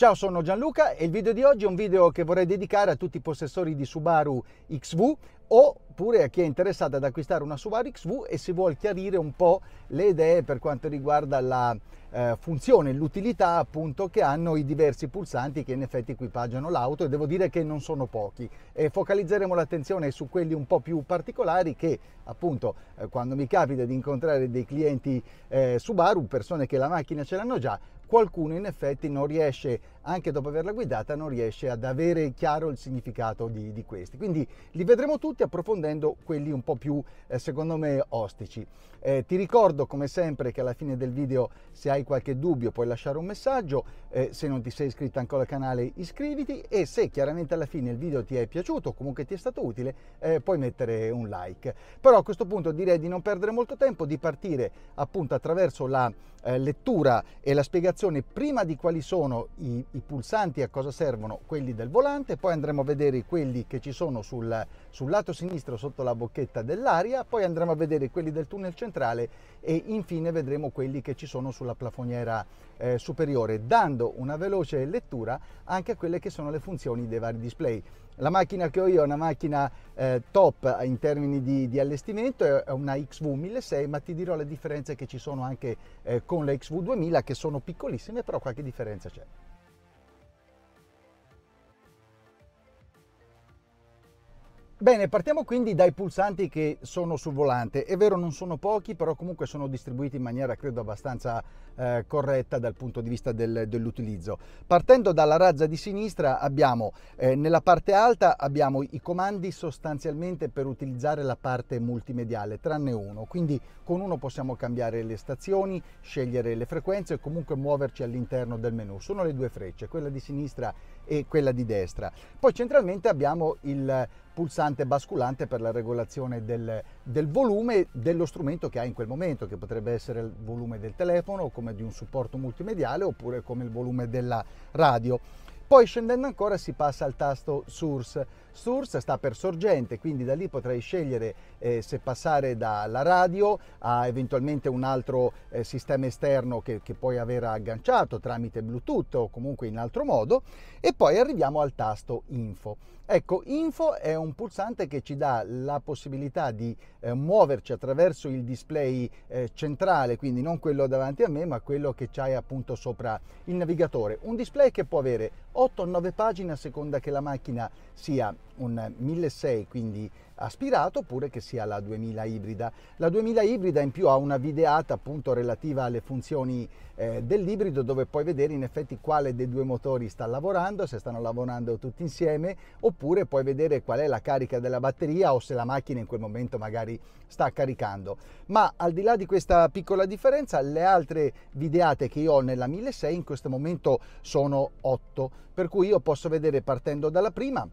Ciao, sono Gianluca e il video di oggi è un video che vorrei dedicare a tutti i possessori di Subaru XV oppure a chi è interessato ad acquistare una Subaru XV e si vuole chiarire un po' le idee per quanto riguarda la eh, funzione, l'utilità appunto che hanno i diversi pulsanti che in effetti equipaggiano l'auto e devo dire che non sono pochi e focalizzeremo l'attenzione su quelli un po' più particolari che appunto eh, quando mi capita di incontrare dei clienti eh, Subaru, persone che la macchina ce l'hanno già, qualcuno in effetti non riesce anche dopo averla guidata non riesce ad avere chiaro il significato di, di questi. Quindi li vedremo tutti approfondendo quelli un po' più, eh, secondo me, ostici. Eh, ti ricordo come sempre che alla fine del video se hai qualche dubbio puoi lasciare un messaggio, eh, se non ti sei iscritto ancora al canale iscriviti e se chiaramente alla fine il video ti è piaciuto o comunque ti è stato utile eh, puoi mettere un like. Però a questo punto direi di non perdere molto tempo, di partire appunto attraverso la eh, lettura e la spiegazione prima di quali sono i i pulsanti a cosa servono quelli del volante, poi andremo a vedere quelli che ci sono sul, sul lato sinistro sotto la bocchetta dell'aria, poi andremo a vedere quelli del tunnel centrale e infine vedremo quelli che ci sono sulla plafoniera eh, superiore, dando una veloce lettura anche a quelle che sono le funzioni dei vari display. La macchina che ho io è una macchina eh, top in termini di, di, allestimento, è una XV 1006, ma ti dirò le differenze che ci sono anche eh, con la XV 2000, che sono piccolissime, però qualche differenza c'è. Bene, partiamo quindi dai pulsanti che sono sul volante. È vero, non sono pochi, però comunque sono distribuiti in maniera, credo, abbastanza eh, corretta dal punto di vista del, dell'utilizzo. Partendo dalla razza di sinistra, abbiamo eh, nella parte alta abbiamo i comandi sostanzialmente per utilizzare la parte multimediale, tranne uno. Quindi con uno possiamo cambiare le stazioni, scegliere le frequenze e comunque muoverci all'interno del menu. Sono le due frecce, quella di sinistra e quella di destra. Poi centralmente abbiamo il pulsante basculante per la regolazione del, del volume dello strumento che ha in quel momento, che potrebbe essere il volume del telefono, come di un supporto multimediale, oppure come il volume della radio. Poi scendendo ancora si passa al tasto Source Source sta per sorgente, quindi da lì potrai scegliere eh, se passare dalla radio a eventualmente un altro eh, sistema esterno che, che puoi aver agganciato tramite Bluetooth o comunque in altro modo e poi arriviamo al tasto info. Ecco, info è un pulsante che ci dà la possibilità di eh, muoverci attraverso il display eh, centrale, quindi non quello davanti a me, ma quello che c'hai appunto sopra il navigatore. Un display che può avere 8-9 pagine a seconda che la macchina sia un 1600 quindi aspirato oppure che sia la 2000 ibrida. La 2000 ibrida in più ha una videata appunto relativa alle funzioni eh, dell'ibrido dove puoi vedere in effetti quale dei due motori sta lavorando, se stanno lavorando tutti insieme oppure puoi vedere qual è la carica della batteria o se la macchina in quel momento magari sta caricando. Ma al di là di questa piccola differenza le altre videate che io ho nella 1600 in questo momento sono 8 per cui io posso vedere partendo dalla prima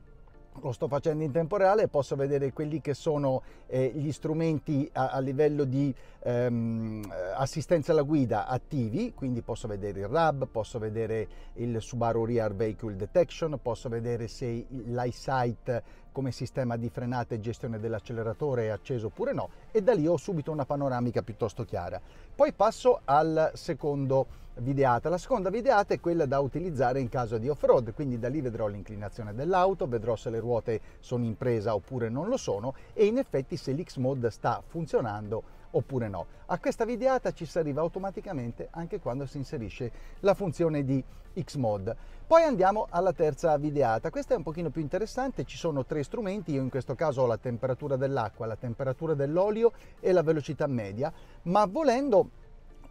lo sto facendo in tempo reale posso vedere quelli che sono eh, gli strumenti a, a livello di ehm, eh, assistenza alla guida attivi, quindi posso vedere il RAB, posso vedere il Subaru Rear Vehicle Detection, posso vedere se l'EyeSight come sistema di frenata e gestione dell'acceleratore è acceso oppure no e da lì ho subito una panoramica piuttosto chiara. Poi passo al secondo videata. La seconda videata è quella da utilizzare in caso di off-road, quindi da lì vedrò l'inclinazione dell'auto, vedrò se le ruote sono in presa oppure non lo sono e in effetti se lx mod sta funzionando oppure no. A questa videata ci si arriva automaticamente anche quando si inserisce la funzione di X-Mod. Poi andiamo alla terza videata, questa è un pochino più interessante, ci sono tre strumenti, io in questo caso ho la temperatura dell'acqua, la temperatura dell'olio e la velocità media, ma volendo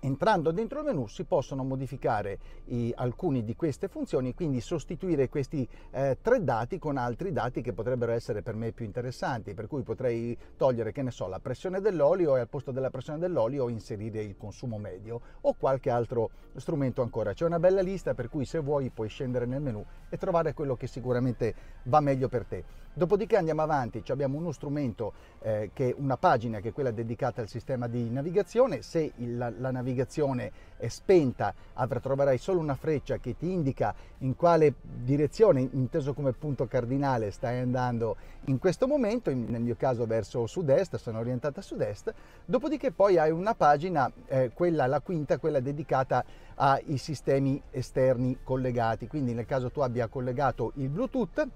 entrando dentro il menu si possono modificare i, alcune di queste funzioni quindi sostituire questi eh, tre dati con altri dati che potrebbero essere per me più interessanti per cui potrei togliere che ne so la pressione dell'olio e al posto della pressione dell'olio inserire il consumo medio o qualche altro strumento ancora c'è una bella lista per cui se vuoi puoi scendere nel menu e trovare quello che sicuramente va meglio per te dopodiché andiamo avanti cioè abbiamo uno strumento eh, che è una pagina che è quella dedicata al sistema di navigazione se il, la, la navigazione navigazione è spenta, avrà, troverai solo una freccia che ti indica in quale direzione, inteso come punto cardinale, stai andando in questo momento, in, nel mio caso verso sud-est, sono orientata a sud-est, dopodiché poi hai una pagina, eh, quella la quinta, quella dedicata ai sistemi esterni collegati, quindi nel caso tu abbia collegato il Bluetooth,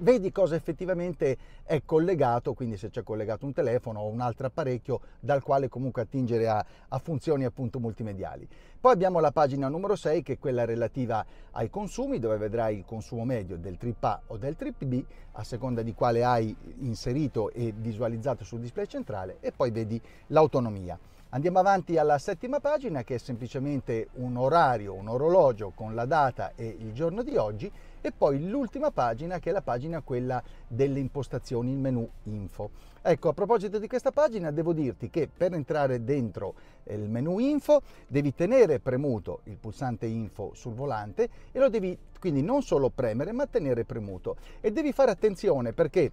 vedi cosa effettivamente è collegato, quindi se c'è collegato un telefono o un altro apparecchio dal quale comunque attingere a, a, funzioni appunto multimediali. Poi abbiamo la pagina numero 6 che è quella relativa ai consumi dove vedrai il consumo medio del trip A o del trip B a seconda di quale hai inserito e visualizzato sul display centrale e poi vedi l'autonomia. Andiamo avanti alla settima pagina che è semplicemente un orario, un orologio con la data e il giorno di oggi e poi l'ultima pagina che è la pagina quella delle impostazioni, il menu info. Ecco, a proposito di questa pagina devo dirti che per entrare dentro eh, il menu info devi tenere premuto il pulsante info sul volante e lo devi quindi non solo premere ma tenere premuto e devi fare attenzione perché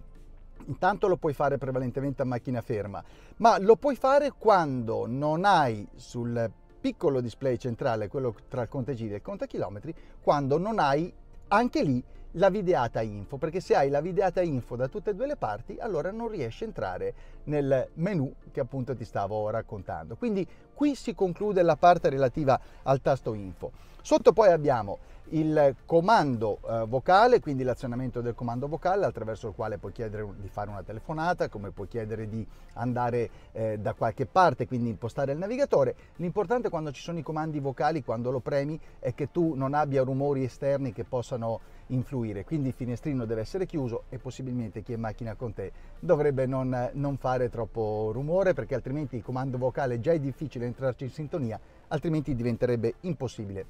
Intanto lo puoi fare prevalentemente a macchina ferma, ma lo puoi fare quando non hai sul piccolo display centrale, quello tra il conta giri e il conta chilometri, quando non hai anche lì la videata info, perché se hai la videata info da tutte e due le parti, allora non riesci a entrare nel menu che appunto ti stavo raccontando. Quindi qui si conclude la parte relativa al tasto info. Sotto poi abbiamo il comando eh, vocale, quindi l'azionamento del comando vocale attraverso il quale puoi chiedere di fare una telefonata, come puoi chiedere di andare eh, da qualche parte, quindi impostare il navigatore. L'importante quando ci sono i comandi vocali, quando lo premi, è che tu non abbia rumori esterni che possano influire, quindi il finestrino deve essere chiuso e possibilmente chi è in macchina con te dovrebbe non, non fare troppo rumore perché altrimenti il comando vocale già è difficile entrarci in sintonia, altrimenti diventerebbe impossibile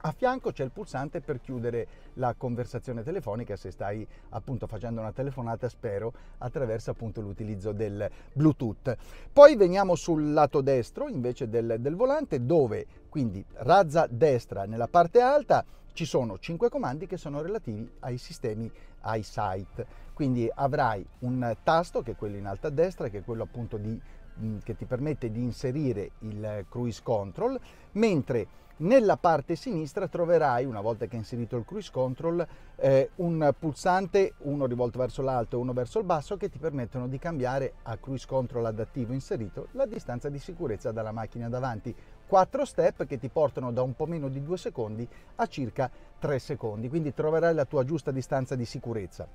a fianco c'è il pulsante per chiudere la conversazione telefonica se stai appunto facendo una telefonata, spero, attraverso appunto l'utilizzo del Bluetooth. Poi veniamo sul lato destro invece del, del volante dove quindi razza destra nella parte alta ci sono cinque comandi che sono relativi ai sistemi iSight. Quindi avrai un tasto che è quello in alto a destra, che è quello appunto di, che ti permette di inserire il cruise control, mentre nella parte sinistra troverai, una volta che hai inserito il cruise control, eh, un pulsante, uno rivolto verso l'alto e uno verso il basso, che ti permettono di cambiare a cruise control adattivo inserito la distanza di sicurezza dalla macchina davanti. Quattro step che ti portano da un po' meno di due secondi a circa tre secondi, quindi troverai la tua giusta distanza di sicurezza.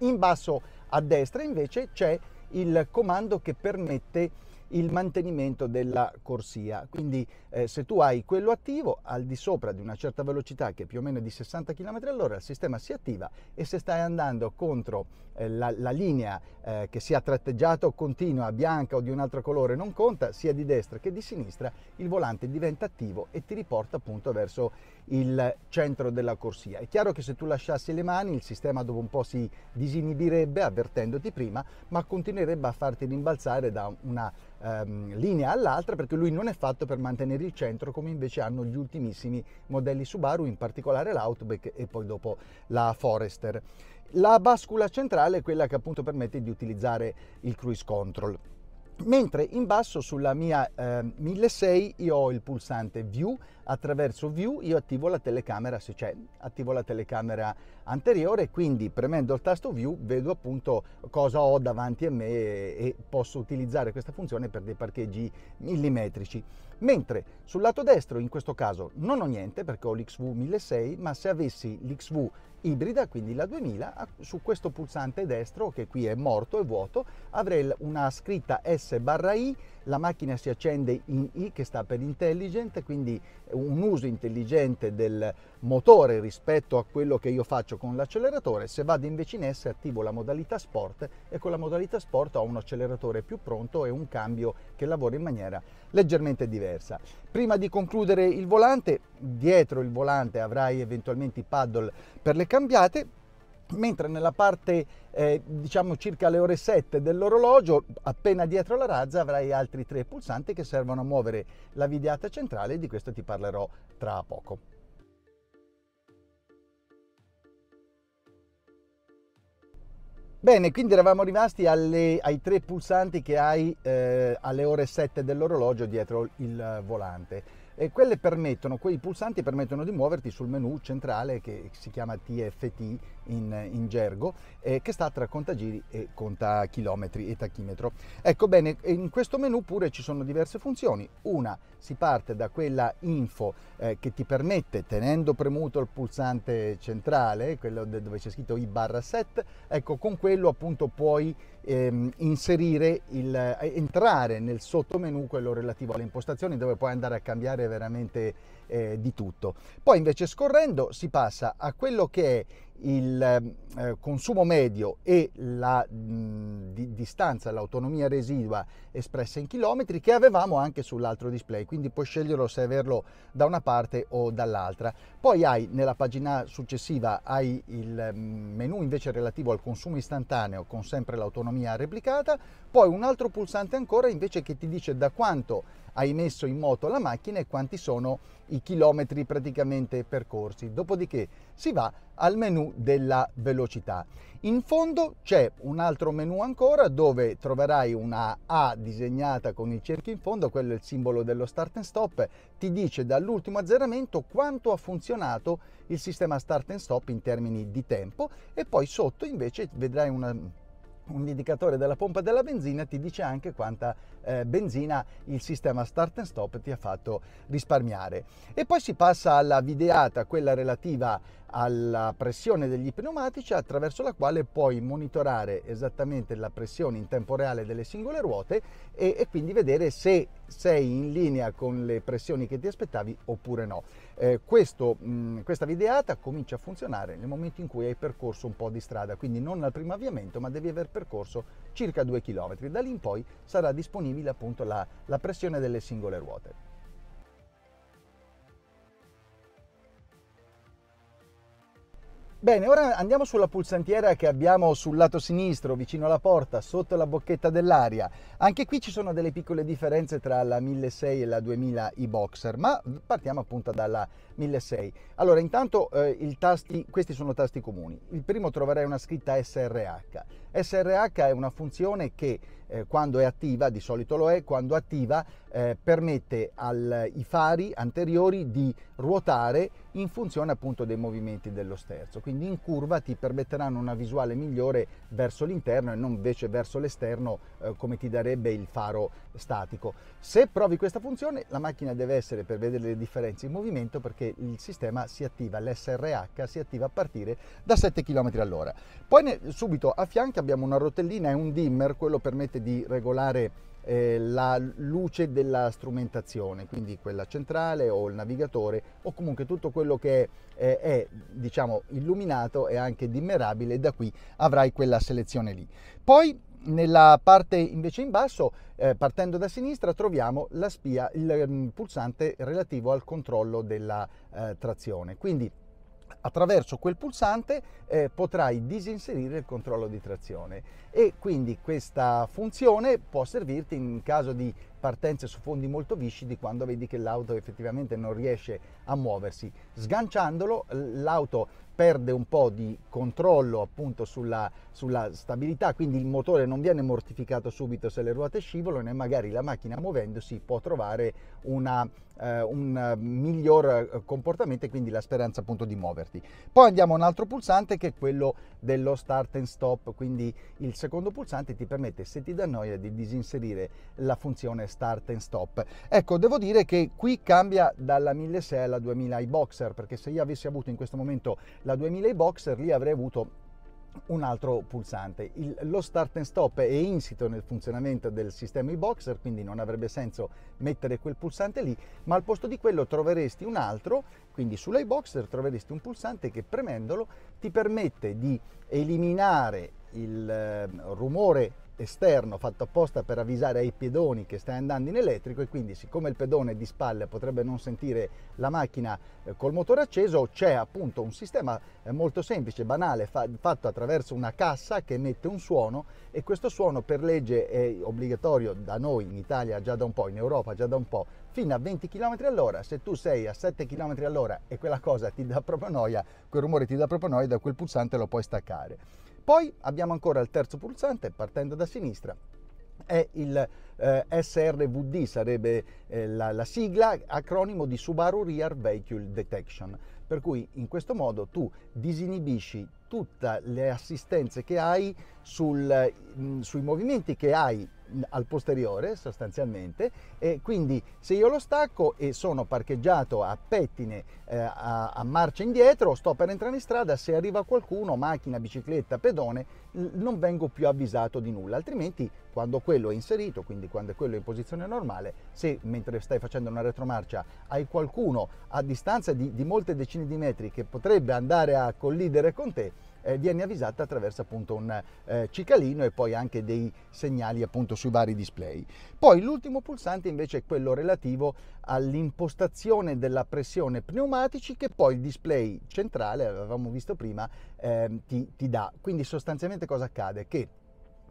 In basso a destra invece c'è il comando che permette il mantenimento della corsia. Quindi eh, se tu hai quello attivo al di sopra di una certa velocità che è più o meno di 60 km all'ora il sistema si attiva e se stai andando contro eh, la, la, linea eh, che sia tratteggiata continua, bianca o di un altro colore non conta, sia di destra che di sinistra, il volante diventa attivo e ti riporta appunto verso il centro della corsia. È chiaro che se tu lasciassi le mani il sistema dopo un po' si disinibirebbe avvertendoti prima, ma continuerebbe a farti rimbalzare da una ehm, linea all'altra perché lui non è fatto per mantenere il centro come invece hanno gli ultimissimi modelli Subaru, in particolare l'Outback e poi dopo la Forester. La bascula centrale è quella che appunto permette di utilizzare il cruise control mentre in basso sulla mia eh, 1600 io ho il pulsante view attraverso view io attivo la telecamera se c'è attivo la telecamera anteriore quindi premendo il tasto view vedo appunto cosa ho davanti a me e, e posso utilizzare questa funzione per dei parcheggi millimetrici mentre sul lato destro in questo caso non ho niente perché ho l'XV 1006, ma se avessi l'XV ibrida, quindi la 2000, su questo pulsante destro che qui è morto e vuoto, avrei una scritta S/I, la macchina si accende in I che sta per intelligent, quindi un uso intelligente del motore rispetto a quello che io faccio con l'acceleratore. Se vado invece in S attivo la modalità sport e con la modalità sport ho un acceleratore più pronto e un cambio che lavora in maniera leggermente diversa diversa. Prima di concludere il volante, dietro il volante avrai eventualmente i paddle per le cambiate, mentre nella parte eh, diciamo circa le ore 7 dell'orologio appena dietro la razza avrai altri tre pulsanti che servono a muovere la videata centrale di questo ti parlerò tra poco. Bene, quindi eravamo rimasti alle, ai tre pulsanti che hai eh, alle ore 7 dell'orologio dietro il volante. E quelle permettono, quei pulsanti permettono di muoverti sul menu centrale che si chiama TFT in, in gergo, eh, che sta tra contagiri e contachilometri e tachimetro. Ecco bene, in questo menu pure ci sono diverse funzioni. Una si parte da quella info eh, che ti permette, tenendo premuto il pulsante centrale, quello dove c'è scritto i barra set, ecco con quello appunto puoi ehm, inserire il, eh, entrare nel sottomenu quello relativo alle impostazioni dove puoi andare a cambiare veramente eh, di tutto. Poi invece scorrendo si passa a quello che è il eh, consumo medio e la mh, di, distanza, l'autonomia residua espressa in chilometri che avevamo anche sull'altro display, quindi puoi sceglierlo se averlo da una parte o dall'altra. Poi hai nella pagina successiva hai il menu invece relativo al consumo istantaneo con sempre l'autonomia replicata, poi un altro pulsante ancora invece che ti dice da quanto hai messo in moto la macchina e quanti sono i chilometri praticamente percorsi. Dopodiché si va al menu della velocità. In fondo c'è un altro menu ancora dove troverai una A disegnata con il cerchio in fondo, quello è il simbolo dello start and stop, ti dice dall'ultimo azzeramento quanto ha funzionato il sistema start and stop in termini di tempo e poi sotto invece vedrai una un indicatore della pompa della benzina ti dice anche quanta eh, benzina il sistema start and stop ti ha fatto risparmiare. E poi si passa alla videata, quella relativa alla pressione degli pneumatici attraverso la quale puoi monitorare esattamente la pressione in tempo reale delle singole ruote e, e quindi vedere se sei in linea con le pressioni che ti aspettavi oppure no. Eh, questo, mh, questa videata comincia a funzionare nel momento in cui hai percorso un po' di strada, quindi non al primo avviamento ma devi aver percorso circa 2 km. Da lì in poi sarà disponibile appunto la, la pressione delle singole ruote. Bene, ora andiamo sulla pulsantiera che abbiamo sul lato sinistro, vicino alla porta, sotto la bocchetta dell'aria. Anche qui ci sono delle piccole differenze tra la 1600 e la 2000 e-Boxer, ma partiamo appunto dalla 1600. Allora, intanto eh, tasti, questi sono tasti comuni. Il primo troverai una scritta SRH. SRH è una funzione che eh, quando è attiva, di solito lo è, quando attiva eh, permette ai fari anteriori di ruotare in funzione appunto dei movimenti dello sterzo, quindi in curva ti permetteranno una visuale migliore verso l'interno e non invece verso l'esterno eh, come ti darebbe il faro statico. Se provi questa funzione la macchina deve essere per vedere le differenze in movimento perché il sistema si attiva, l'SRH si attiva a partire da 7 km all'ora. Poi ne, subito a fianco abbiamo una rotellina e un dimmer, quello permette di regolare eh, la luce della strumentazione, quindi quella centrale o il navigatore o comunque tutto quello che eh, è diciamo, illuminato e anche dimmerabile da qui avrai quella selezione lì. Poi nella parte invece in basso, eh, partendo da sinistra, troviamo la spia, il, il mm, pulsante relativo al controllo della eh, trazione. Quindi attraverso quel pulsante eh, potrai disinserire il controllo di trazione e quindi questa funzione può servirti in caso di partenze su fondi molto viscidi quando vedi che l'auto effettivamente non riesce a muoversi. Sganciandolo l'auto perde un po' di controllo appunto sulla, sulla stabilità, quindi il motore non viene mortificato subito se le ruote scivolano e magari la macchina muovendosi può trovare una, eh, un eh, miglior eh, comportamento e quindi la speranza appunto di muoverti. Poi andiamo a un altro pulsante che è quello dello start and stop, quindi il secondo pulsante ti permette se ti dà noia di disinserire la funzione start start and stop. Ecco, devo dire che qui cambia dalla 1600 alla 2000 i boxer, perché se io avessi avuto in questo momento la 2000 i boxer, lì avrei avuto un altro pulsante. Il, lo start and stop è insito nel funzionamento del sistema e-boxer, quindi non avrebbe senso mettere quel pulsante lì, ma al posto di quello troveresti un altro, quindi sull'iBoxer troveresti un pulsante che premendolo ti permette di eliminare il eh, rumore esterno fatto apposta per avvisare ai pedoni che stai andando in elettrico e quindi siccome il pedone di spalle potrebbe non sentire la macchina eh, col motore acceso c'è appunto un sistema eh, molto semplice, banale, fa fatto attraverso una cassa che emette un suono e questo suono per legge è obbligatorio da noi in Italia già da un po', in Europa già da un po', fino a 20 km all'ora, se tu sei a 7 km all'ora e quella cosa ti dà proprio noia, quel rumore ti dà proprio noia, da quel pulsante lo puoi staccare. Poi abbiamo ancora il terzo pulsante, partendo da sinistra, è il eh, SRVD, sarebbe eh, la, la, sigla acronimo di Subaru Rear Vehicle Detection, per cui in questo modo tu disinibisci tutte le assistenze che hai sul, mh, mm, sui movimenti che hai al posteriore sostanzialmente e quindi se io lo stacco e sono parcheggiato a pettine eh, a, a, marcia indietro sto per entrare in strada se arriva qualcuno macchina bicicletta pedone non vengo più avvisato di nulla altrimenti quando quello è inserito quindi quando quello è in posizione normale se mentre stai facendo una retromarcia hai qualcuno a distanza di, di molte decine di metri che potrebbe andare a collidere con te eh, viene avvisata attraverso appunto un eh, cicalino e poi anche dei segnali appunto sui vari display. Poi l'ultimo pulsante invece è quello relativo all'impostazione della pressione pneumatici che poi il display centrale, avevamo visto prima, eh, ti, ti dà. Quindi sostanzialmente cosa accade? Che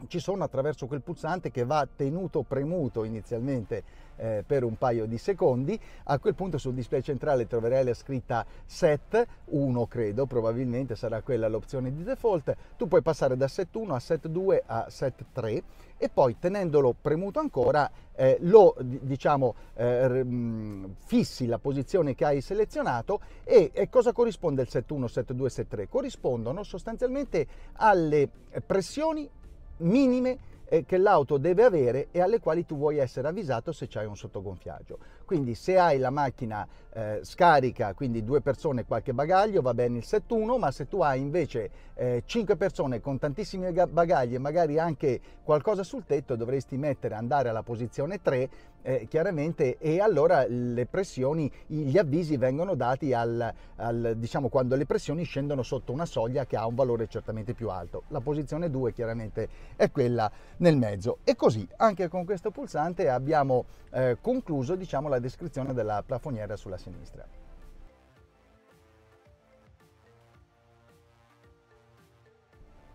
ci sono attraverso quel pulsante che va tenuto premuto inizialmente eh, per un paio di secondi. A quel punto sul display centrale troverai la scritta set 1, credo, probabilmente sarà quella l'opzione di default. Tu puoi passare da set 1 a set 2 a set 3 e poi tenendolo premuto ancora eh, lo diciamo eh, mm, fissi la posizione che hai selezionato e, e cosa corrisponde il set 1, set 2, set 3? Corrispondono sostanzialmente alle pressioni minime eh, che l'auto deve avere e alle quali tu vuoi essere avvisato se c'hai un sottogonfiaggio. Quindi se hai la macchina eh, scarica, quindi due persone e qualche bagaglio, va bene il set 1, ma se tu hai invece eh, 5 persone con tantissimi bagagli e magari anche qualcosa sul tetto, dovresti mettere, andare alla posizione 3 eh, chiaramente e allora le pressioni, gli avvisi vengono dati al, al, diciamo, quando le pressioni scendono sotto una soglia che ha un valore certamente più alto. La posizione 2 chiaramente è quella nel mezzo e così anche con questo pulsante abbiamo eh, concluso diciamo, la descrizione della plafoniera sulla sinistra.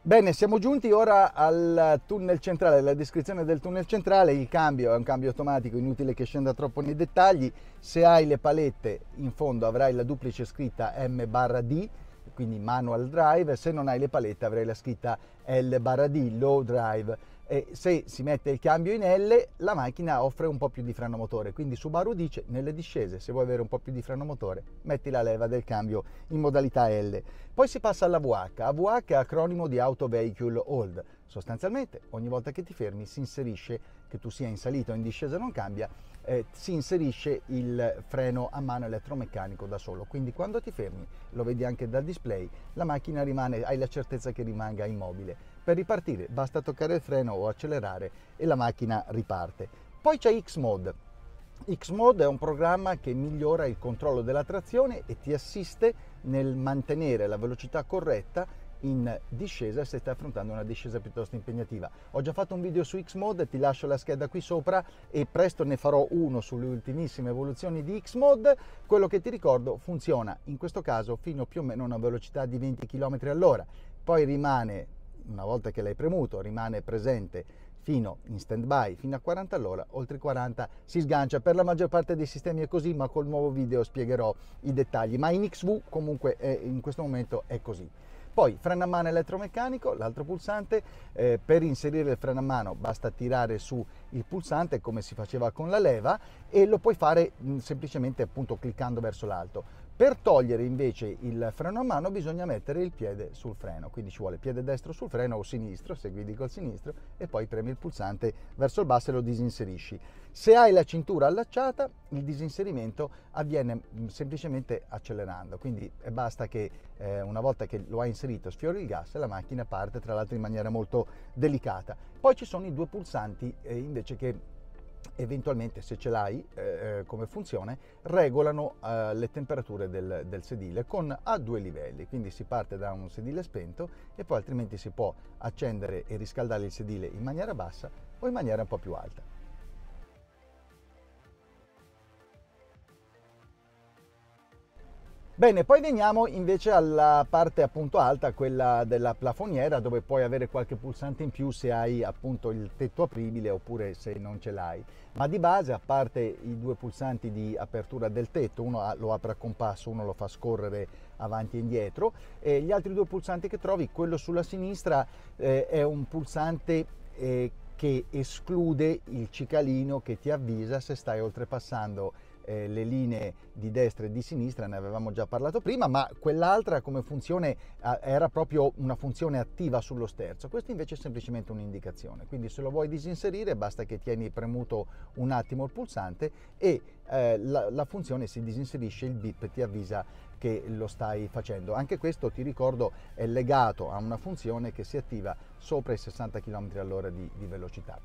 Bene, siamo giunti ora al tunnel centrale, alla descrizione del tunnel centrale, il cambio è un cambio automatico, inutile che scenda troppo nei dettagli, se hai le palette in fondo avrai la duplice scritta M barra D, quindi manual drive, se non hai le palette avrai la scritta L barra D, low drive e se si mette il cambio in L la macchina offre un po' più di freno motore quindi Subaru dice nelle discese se vuoi avere un po' più di freno motore metti la leva del cambio in modalità L poi si passa alla VH AVH è acronimo di Auto Vehicle Hold sostanzialmente ogni volta che ti fermi si inserisce che tu sia in salita o in discesa non cambia eh, si inserisce il freno a mano elettromeccanico da solo quindi quando ti fermi lo vedi anche dal display la macchina rimane hai la certezza che rimanga immobile per ripartire basta toccare il freno o accelerare e la macchina riparte. Poi c'è X-Mode. X-Mode è un programma che migliora il controllo della trazione e ti assiste nel mantenere la velocità corretta in discesa se stai affrontando una discesa piuttosto impegnativa. Ho già fatto un video su X-Mode, ti lascio la scheda qui sopra e presto ne farò uno sulle ultimissime evoluzioni di X-Mode. Quello che ti ricordo funziona in questo caso fino più o meno a una velocità di 20 km all'ora, poi rimane una volta che l'hai premuto rimane presente fino in stand by fino a 40 all'ora, oltre 40 si sgancia, per la maggior parte dei sistemi è così ma col nuovo video spiegherò i dettagli, ma in XV comunque è, in questo momento è così. Poi freno a mano elettromeccanico, l'altro pulsante, eh, per inserire il freno a mano basta tirare su il pulsante come si faceva con la leva e lo puoi fare mh, semplicemente appunto cliccando verso l'alto per togliere invece il freno a mano bisogna mettere il piede sul freno, quindi ci vuole piede destro sul freno o sinistro, se guidi col sinistro, e poi premi il pulsante verso il basso e lo disinserisci. Se hai la cintura allacciata, il disinserimento avviene mm, semplicemente accelerando, quindi eh, basta che eh, una volta che lo hai inserito sfiori il gas e la macchina parte, tra l'altro in maniera molto delicata. Poi ci sono i due pulsanti eh, invece che eventualmente se ce l'hai eh, eh come funzione, regolano eh, le temperature del, del, sedile con a due livelli, quindi si parte da un sedile spento e poi altrimenti si può accendere e riscaldare il sedile in maniera bassa o in maniera un po' più alta. Bene, poi veniamo invece alla parte appunto alta, quella della plafoniera, dove puoi avere qualche pulsante in più se hai appunto il tetto apribile oppure se non ce l'hai. Ma di base, a parte i due pulsanti di apertura del tetto, uno lo apre a compasso, uno lo fa scorrere avanti e indietro, e gli altri due pulsanti che trovi, quello sulla sinistra eh, è un pulsante eh, che esclude il cicalino che ti avvisa se stai oltrepassando eh, le linee di destra e di sinistra, ne avevamo già parlato prima, ma quell'altra come funzione era proprio una funzione attiva sullo sterzo, questo invece è semplicemente un'indicazione, quindi se lo vuoi disinserire basta che tieni premuto un attimo il pulsante e eh, la, la funzione si disinserisce, il bip ti avvisa che lo stai facendo. Anche questo, ti ricordo, è legato a una funzione che si attiva sopra i 60 km all'ora di, di velocità.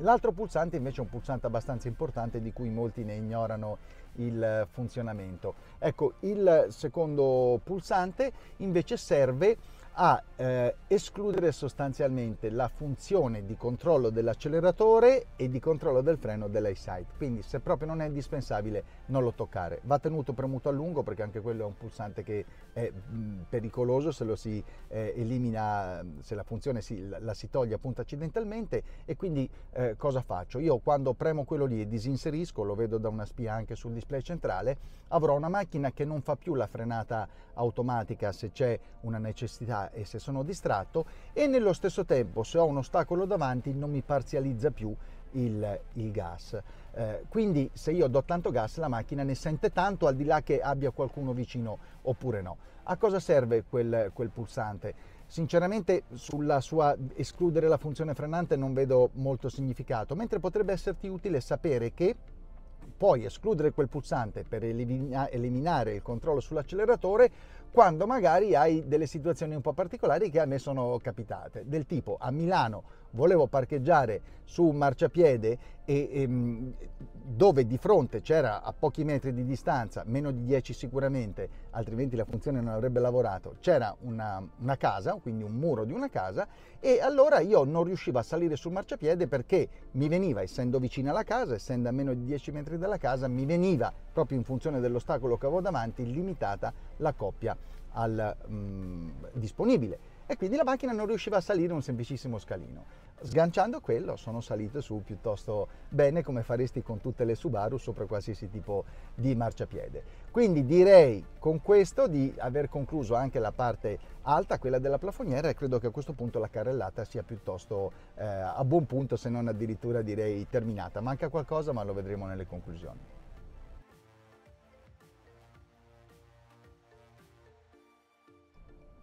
L'altro pulsante invece è un pulsante abbastanza importante di cui molti ne ignorano il eh, funzionamento. Ecco, il secondo pulsante invece serve a eh, escludere sostanzialmente la funzione di controllo dell'acceleratore e di controllo del freno dell'EyeSight. Quindi se proprio non è indispensabile non lo toccare. Va tenuto premuto a lungo perché anche quello è un pulsante che è mh, pericoloso se lo si eh, elimina, se la funzione si, la, la, si toglie appunto accidentalmente e quindi eh, cosa faccio? Io quando premo quello lì e disinserisco, lo vedo da una spia anche sul display centrale, avrò una macchina che non fa più la frenata automatica se c'è una necessità e se sono distratto e nello stesso tempo se ho un ostacolo davanti non mi parzializza più il, il gas. Eh, quindi se io do tanto gas la macchina ne sente tanto al di là che abbia qualcuno vicino oppure no. A cosa serve quel, quel pulsante? Sinceramente sulla sua escludere la funzione frenante non vedo molto significato, mentre potrebbe esserti utile sapere che puoi escludere quel pulsante per eliminare il controllo sull'acceleratore quando magari hai delle situazioni un po' particolari che a me sono capitate, del tipo a Milano volevo parcheggiare su un marciapiede e, e, ehm, dove di fronte c'era a pochi metri di distanza, meno di 10 sicuramente, altrimenti la funzione non avrebbe lavorato, c'era una, una casa, quindi un muro di una casa, e allora io non riuscivo a salire sul marciapiede perché mi veniva, essendo vicina alla casa, essendo a meno di 10 metri dalla casa, mi veniva, proprio in funzione dell'ostacolo che avevo davanti, limitata la coppia al, mh, mm, disponibile e quindi la macchina non riusciva a salire un semplicissimo scalino. Sganciando quello sono salito su piuttosto bene come faresti con tutte le Subaru sopra qualsiasi tipo di marciapiede. Quindi direi con questo di aver concluso anche la parte alta, quella della plafoniera e credo che a questo punto la carrellata sia piuttosto eh, a buon punto se non addirittura direi terminata. Manca qualcosa ma lo vedremo nelle conclusioni.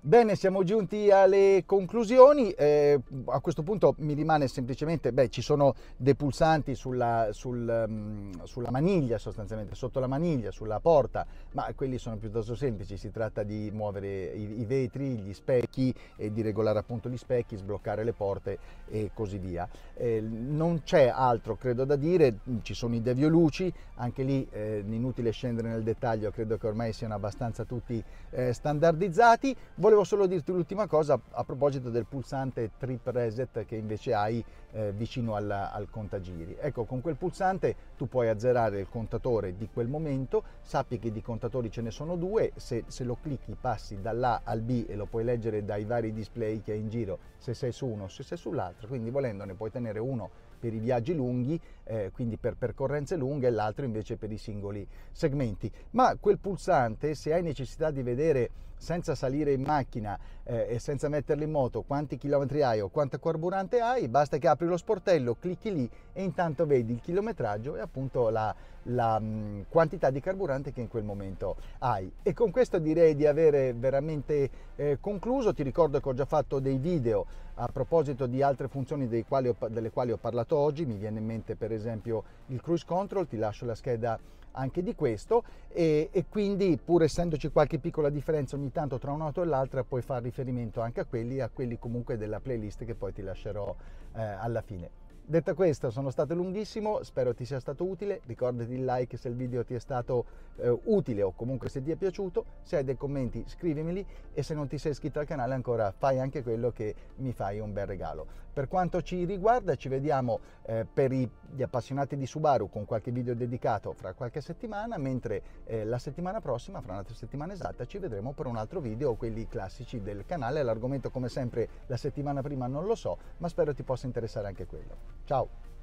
Bene, siamo giunti alle conclusioni, eh, a questo punto mi rimane semplicemente, beh ci sono dei pulsanti sulla, sul, um, sulla, maniglia sostanzialmente, sotto la maniglia, sulla porta, ma quelli sono piuttosto semplici, si tratta di muovere i, i vetri, gli specchi e di regolare appunto gli specchi, sbloccare le porte e così via. Eh, non c'è altro credo da dire, ci sono i devioluci, anche lì eh, inutile scendere nel dettaglio, credo che ormai siano abbastanza tutti eh, standardizzati. Volevo volevo solo dirti l'ultima cosa a proposito del pulsante Trip Reset che invece hai eh, vicino al, al contagiri. Ecco, con quel pulsante tu puoi azzerare il contatore di quel momento, sappi che di contatori ce ne sono due, se, se lo clicchi passi dall'A al B e lo puoi leggere dai vari display che hai in giro, se sei su uno, se sei sull'altro, quindi volendone puoi tenere uno per i viaggi lunghi, eh, quindi per percorrenze lunghe, e l'altro invece per i singoli segmenti. Ma quel pulsante, se hai necessità di vedere senza salire in macchina eh, e senza metterli in moto quanti chilometri hai o quanto carburante hai, basta che apri lo sportello, clicchi lì e intanto vedi il chilometraggio e appunto la, la mh, mm, quantità di carburante che in quel momento hai. E con questo direi di avere veramente eh, concluso, ti ricordo che ho già fatto dei video a proposito di altre funzioni quali ho, delle quali ho parlato oggi, mi viene in mente per esempio il cruise control, ti lascio la scheda anche di questo e, e, quindi pur essendoci qualche piccola differenza ogni tanto tra un'auto e l'altra puoi fare riferimento anche a quelli, a quelli comunque della playlist che poi ti lascerò eh, alla fine. detto questo sono stato lunghissimo, spero ti sia stato utile, ricordati il like se il video ti è stato eh, utile o comunque se ti è piaciuto, se hai dei commenti scrivimeli e se non ti sei iscritto al canale ancora fai anche quello che mi fai un bel regalo. Per quanto ci riguarda ci vediamo eh, per i, gli appassionati di Subaru con qualche video dedicato fra qualche settimana, mentre eh, la settimana prossima, fra un'altra settimana esatta, ci vedremo per un altro video, quelli classici del canale. L'argomento come sempre la settimana prima non lo so, ma spero ti possa interessare anche quello. Ciao!